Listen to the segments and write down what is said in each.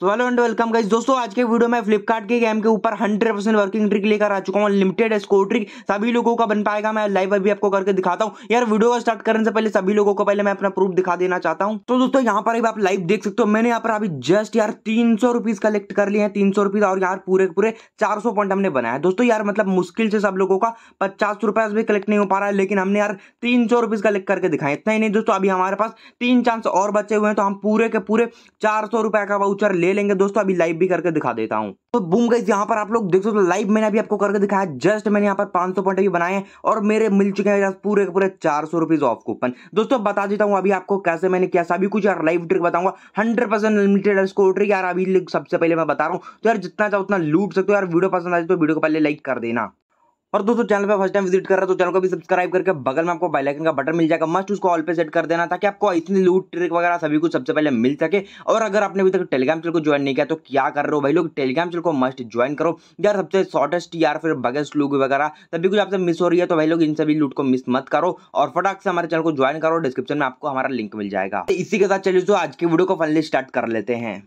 तो hello and welcome guys दोस्तों आज के वीडियो में फ्लिपकार्ट के गेम के ऊपर 100 परसेंट वर्किंग ट्रिक लेकर आ चुका हूँ लिमिटेड स्कोर ट्रिक सभी लोगों का बन पाएगा मैं लाइव अभी आपको करके दिखाता हूँ यार वीडियो को स्टार्ट करने से पहले सभी लोगों को पहले मैं अपना प्रूफ दिखा देना चाहता हूँ तो दोस्तों यहाँ पर आप लाइव देख सकते हो मैंने यहाँ पर अभी जस्ट यार तीन कलेक्ट कर लिया है तीन और यार पूरे पूरे चार पॉइंट हमने बनाया दोस्तों यार मतलब मुश्किल से सब लोगों का पचास रुपया भी कलेक्ट नहीं हो पा रहा है लेकिन हमने यार तीन सौ कलेक्ट करके दिखाए इतना ही नहीं दोस्तों अभी हमारे पास तीन चांस और बचे हुए हैं तो हम पूरे के पूरे चार का वाउचर ले लेंगे दोस्तों अभी लाइव भी करके दिखा देता हूँ तो बूम गई यहाँ पर आप लोग देख सकते लाइव मैंने अभी आपको करके दिखाया जस्ट मैंने यहाँ पर पांच सौ पॉइंट भी बनाए और मेरे मिल चुके हैं पूरे पूरे चार सौ रुपीज ऑफ कूपन दोस्तों बता देता हूँ अभी आपको कैसे मैंने क्या सभी कुछ यार लाइव ट्रिक बताऊंगा hundred percent limited score trick यार अभी सबसे पहले मैं बता रहा हूँ तो यार जितना चाहो उतना लूट सकते हो यार वीडियो पसंद आए तो वीडियो को पहले लाइक कर देना और दोस्तों चैनल पर फर्स्ट टाइम विजिट कर रहा है तो चैनल को भी सब्सक्राइब करके बगल में आपको बेलाइकन का बटन मिल जाएगा मस्ट उसको ऑल पे सेट कर देना ताकि आपको इतनी लूट ट्रिक वगैरह सभी कुछ सबसे पहले मिल सके और अगर आपने अभी तक टेलीग्राम चैनल को ज्वाइन नहीं किया तो क्या कर रहे हो भाई लोग टेलीग्राम चैनल को मस्ट ज्वाइन करो यार सबसे शॉर्टेस्ट यार फिर बगेस्ट लूक वगैरह सभी कुछ आपसे मिस हो रही है तो भाई लोग इन सभी लूट को मिस मत करो और फटाक से हमारे चैनल को ज्वाइन करो डिस्क्रिप्शन में आपको हमारा लिंक मिल जाएगा तो इसी के साथ चलिए दोस्तों आज की वीडियो को फाइनली स्टार्ट कर लेते हैं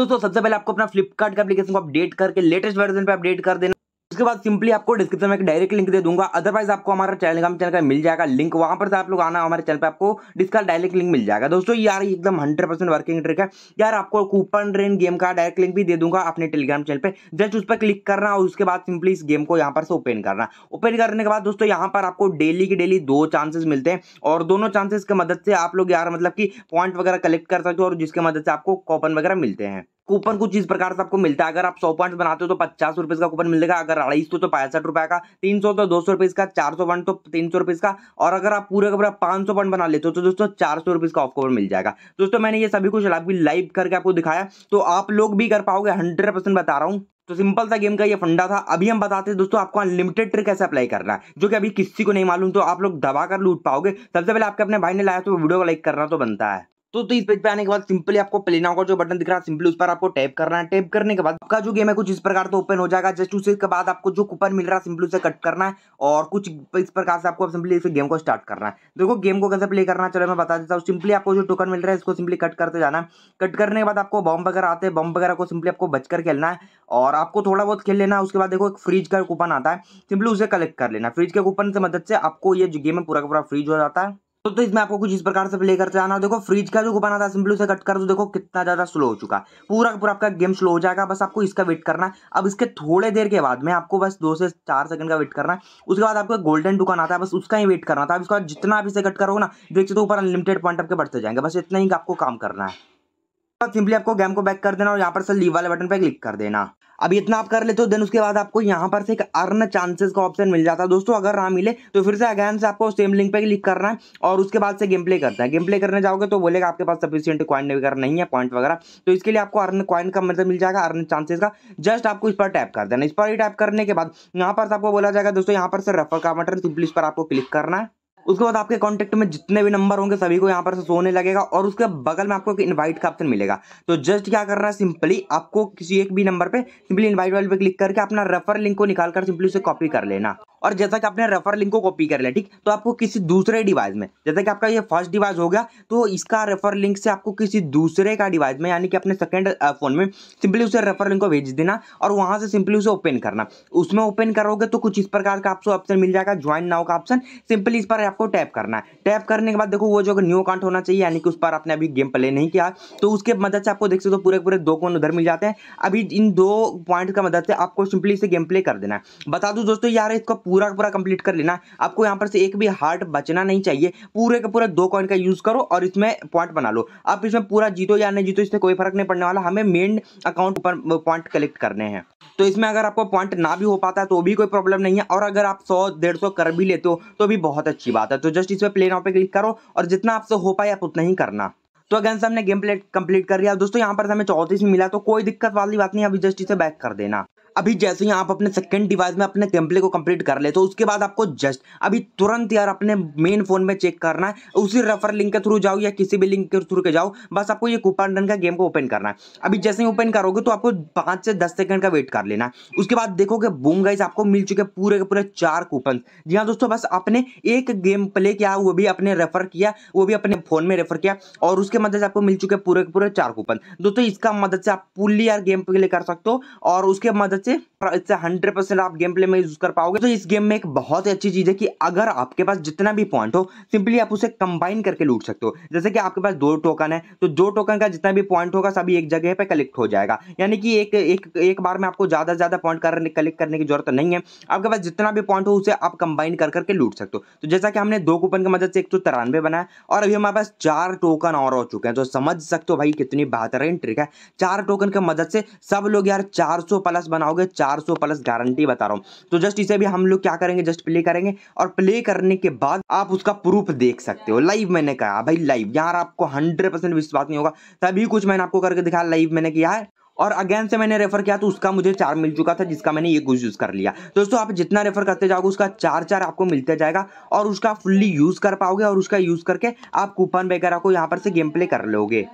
दोस्तों सबसे पहले आपको अपना फ्लिपकार्ट का एप्लीकेशन को अपडेट करके लेटेस्ट वर्जन पर अपडेट कर देना उसके बाद सिंपली आपको डिस्क्रिप्शन में एक डायरेक्ट लिंक दे दूंगा अदरवाइज आपको हमारा टेलीग्राम चैनल का मिल जाएगा लिंक वहां पर आप लोग आना हमारे चैनल पर आपको डिस्का डायरेक्ट लिंक मिल जाएगा दोस्तों यार एकदम हंड्रेड परसेंट वर्किंग ट्रिक है यार आपको कूपन रेन गेम का डायरेक्ट लिंक भी दे दूंगा अपने टेलीग्राम चैनल पर जस्ट उस पर क्लिक करना और उसके बाद सिंपली इस गेम को यहाँ पर से ओपन करना ओपन करने के बाद दोस्तों यहाँ पर आपको डेली की डेली दो चांसेस मिलते हैं और दोनों चांसेस की मदद से आप लोग यार मतलब कि पॉइंट वगैरह कलेक्ट कर सकते हो और जिसके मदद से आपको कॉपन वगैरह मिलते हैं कूपन कुछ इस प्रकार से आपको मिलता है अगर आप सौ पॉइंट बनाते हो तो पचास रुपए का कूपन मिलेगा अगर अढ़ाई सौ तो, तो पैंसठ रुपए का तीन सौ तो दो सौ रुपए का चार सौ पॉइंट तो तीन सौ रुपए का और अगर आप पूरे का पूरा पांच सौ पॉइंट बना लेते हो तो दोस्तों चार सौ रुपए का ऑफ कूपन मिल जाएगा दोस्तों मैंने ये सभी कुछ अभी लाइव करके आपको दिखाया तो आप लोग भी कर पाओगे हंड्रेड परसेंट बता रहा हूँ तो सिंपल सा गेम का ये फंडा था अभी हम बताते हैं दोस्तों आपको अनलिमिटेड ट्रिक कैसे अप्लाई करना है जो कि अभी किसी को नहीं मालूम तो आप लोग दबा कर लूट पाओगे सबसे पहले आपके अपने भाई ने लाया तो वीडियो को लाइक करना तो बनता है तो, तो इस पेज पे आने के बाद सिंपली आपको प्ले नाउ का जो बटन दिख रहा है सिंपली उस पर आपको टैप करना है टैप करने के बाद आपका जो गेम है कुछ इस प्रकार तो ओपन हो जाएगा जस्ट उसके के बाद आपको जो कूपन मिल रहा है सिंपली उसे कट करना है और कुछ इस प्रकार से आपको सिंपली इस गेम को स्टार्ट करना है देखो गेम को कैसे प्ले करना चलो मैं बता देता हूँ सिंपली आपको जो टोकन मिल रहा है इसको सिंपली कट करते जाना कट करने के बाद आपको बॉम्ब वगैरह आते हैं बॉम्ब वगैरह को सिंपली आपको बचकर खेलना है और आपको थोड़ा बहुत खेल लेना उसके बाद देखो एक फ्रिज का कूपन आता है सिंपली उसे कलेक्ट कर लेना फ्रिज के कूपन से मदद से आपको ये जो गेम है पूरा का पूरा फ्रिज हो जाता है तो, तो इसमें आपको कुछ इस प्रकार से प्ले करते जाना देखो फ्रिज का जो बना था सिंपली से कट कर दो देखो कितना ज़्यादा स्लो हो चुका है पूरा पूरा आपका गेम स्लो हो जाएगा बस आपको इसका वेट करना है अब इसके थोड़े देर के बाद में आपको बस दो से चार सेकंड का वेट करना है उसके बाद आपको गोल्डन दुकान आता है बस उसका ही वेट करना था अब बाद जितना आप इसे कट करोगे ना देख सकते तो ऊपर अनलिमिटेड पॉइंट आपके बढ़ते जाएंगे बस इतना ही आपको काम करना है सिंपली तो आपको गेम को बैक कर देना और यहाँ पर सर लीव वाले बटन पर क्लिक कर देना अब इतना आप कर लेते हो देन उसके बाद आपको यहाँ पर से एक अर्न चांसेस का ऑप्शन मिल जाता है दोस्तों अगर ना मिले तो फिर से अगैन से आपको सेम लिंक पे क्लिक करना है और उसके बाद से गेम प्ले करना है गेम प्ले करने जाओगे तो बोलेगा आपके पास सफिशियंट कॉइन वगैरह नहीं है पॉइंट वगैरह तो इसके लिए आपको अर्न कॉइन का मतलब मिल जाएगा अर्न चांसेस का जस्ट आपको इस पर टैप कर देना इस पर ही टैप करने के बाद यहाँ पर आपको बोला जाएगा दोस्तों यहाँ पर से रेफर का मटर सिंपली इस पर आपको क्लिक करना है उसके बाद आपके कॉन्टैक्ट में जितने भी नंबर होंगे सभी को यहाँ पर सोने लगेगा और उसके बगल में आपको एक इन्वाइट का ऑप्शन मिलेगा तो जस्ट क्या करना है सिंपली आपको किसी एक भी नंबर पे सिंपली इन्वाइट वाले पे क्लिक करके अपना रेफर लिंक को निकाल कर सिंपली उसे कॉपी कर लेना और जैसा कि आपने रेफर लिंक को कॉपी कर लिया ठीक तो आपको किसी दूसरे डिवाइस में जैसा कि आपका ये फर्स्ट डिवाइस हो गया तो इसका रेफर लिंक से आपको किसी दूसरे का डिवाइस में यानी कि अपने सेकेंड फोन में सिंपली उसे रेफर लिंक को भेज देना और वहाँ से सिंपली उसे ओपन करना उसमें ओपन करोगे तो कुछ इस प्रकार का आपको ऑप्शन मिल जाएगा ज्वाइन नाउ का ऑप्शन सिंपली इस पर आपको टैप करना है टैप करने के बाद देखो वो जो न्यू अकाउंट होना चाहिए यानी कि उस पर आपने अभी गेम प्ले नहीं किया तो उसके मदद से आपको देख सकते हो पूरे पूरे दो कौन उधर मिल जाते हैं अभी इन दो पॉइंट का मदद से आपको सिंपली इसे गेम प्ले कर देना है बता दू दोस्तों यार इसका पूरा पूरा कंप्लीट कर लेना आपको यहाँ पर से एक भी हार्ट बचना नहीं चाहिए पूरे का पूरा दो कॉइन का यूज़ करो और इसमें पॉइंट बना लो आप इसमें पूरा जीतो या नहीं जीतो इससे कोई फर्क नहीं पड़ने वाला हमें मेन अकाउंट पर पॉइंट कलेक्ट करने हैं तो इसमें अगर आपको पॉइंट ना भी हो पाता है तो भी कोई प्रॉब्लम नहीं है और अगर आप सौ डेढ़ सौ कर भी लेते हो तो भी बहुत अच्छी बात है तो जस्ट इसमें प्ले नाउ पे क्लिक करो और जितना आपसे हो पाए आप उतना ही करना तो अगेन से हमने गेम प्ले कंप्लीट कर लिया दोस्तों यहाँ पर हमें चौंतीस मिला तो कोई दिक्कत वाली बात नहीं अभी जस्ट इसे बैक कर देना अभी जैसे ही आप अपने सेकंड डिवाइस में अपने टेम्पले को कंप्लीट कर ले तो उसके बाद आपको जस्ट अभी तुरंत यार अपने मेन फोन में चेक करना है उसी रेफर लिंक के थ्रू जाओ या किसी भी लिंक के थ्रू के जाओ बस आपको ये कूपन रन का गेम को ओपन करना है अभी जैसे ही ओपन करोगे तो आपको पाँच से दस सेकंड का वेट कर लेना है उसके बाद देखोगे बूम गाइज आपको मिल चुके पूरे के पूरे चार कूपन जी हाँ दोस्तों बस आपने एक गेम प्ले किया वो भी अपने रेफर किया वो भी अपने फोन में रेफर किया और उसके मदद से आपको मिल चुके पूरे के पूरे चार कूपन दोस्तों इसका मदद से आप पुल्ली यार गेम प्ले कर सकते हो और उसके मदद से और इससे हंड्रेड परसेंट आप गेम प्ले में यूज कर पाओगे तो इस गेम में एक बहुत ही अच्छी चीज है कि अगर आपके पास जितना भी पॉइंट हो सिंपली आप उसे कंबाइन करके लूट सकते हो जैसे कि आपके पास दो टोकन है तो दो टोकन का जितना भी पॉइंट होगा सभी एक जगह पर कलेक्ट हो जाएगा यानी कि एक एक एक बार में आपको ज़्यादा ज़्यादा पॉइंट करने कलेक्ट करने की जरूरत नहीं है आपके पास जितना भी पॉइंट हो उसे आप कंबाइन कर करके लूट सकते हो तो जैसा कि हमने दो कूपन की मदद से एक सौ तिरानवे बनाया और अभी हमारे पास चार टोकन और हो चुके हैं तो समझ सकते हो भाई कितनी बेहतरीन ट्रिक है चार टोकन की मदद से सब लोग यार चार प्लस बनाओ पाओगे 400 प्लस गारंटी बता रहा हूँ तो जस्ट इसे भी हम लोग क्या करेंगे जस्ट प्ले करेंगे और प्ले करने के बाद आप उसका प्रूफ देख सकते हो लाइव मैंने कहा भाई लाइव यार आपको हंड्रेड विश्वास नहीं होगा तभी कुछ मैंने आपको करके दिखाया लाइव मैंने किया है और अगेन से मैंने रेफर किया तो उसका मुझे चार मिल चुका था जिसका मैंने ये गुज यूज़ कर लिया दोस्तों आप जितना रेफर करते जाओगे उसका चार चार आपको मिलते जाएगा और उसका फुल्ली यूज़ कर पाओगे और उसका यूज़ करके आप कूपन वगैरह को यहाँ पर से गेम प्ले कर लोगे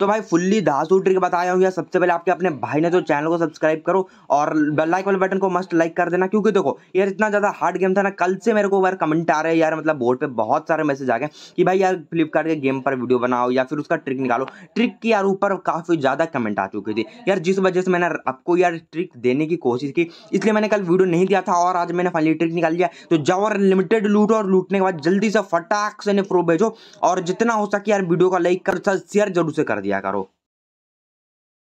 तो भाई फुल्ली धासू ट्रिक बताया हूँ यार सबसे पहले आपके अपने भाई ने तो चैनल को सब्सक्राइब करो और लाइक वाले बटन को मस्ट लाइक कर देना क्योंकि देखो यार इतना ज़्यादा हार्ड गेम था ना कल से मेरे को यार कमेंट आ रहे हैं यार मतलब बोर्ड पर बहुत सारे मैसेज आ गए कि भाई यार फ्लिपकार्ट के गेम पर वीडियो बनाओ या फिर उसका ट्रिक निकालो ट्रिक की यार ऊपर काफ़ी ज़्यादा कमेंट आ चुकी थी यार जिस वजह से मैंने आपको यार ट्रिक देने की कोशिश की इसलिए मैंने कल वीडियो नहीं दिया था और आज मैंने फाइनली ट्रिक निकाल लिया तो जाओ और लिमिटेड लूटो और लूटने के बाद जल्दी से फटाक से प्रो भेजो और जितना हो सके यार वीडियो का लाइक कर शेयर जरूर से कर दिया ક્રિયા કરો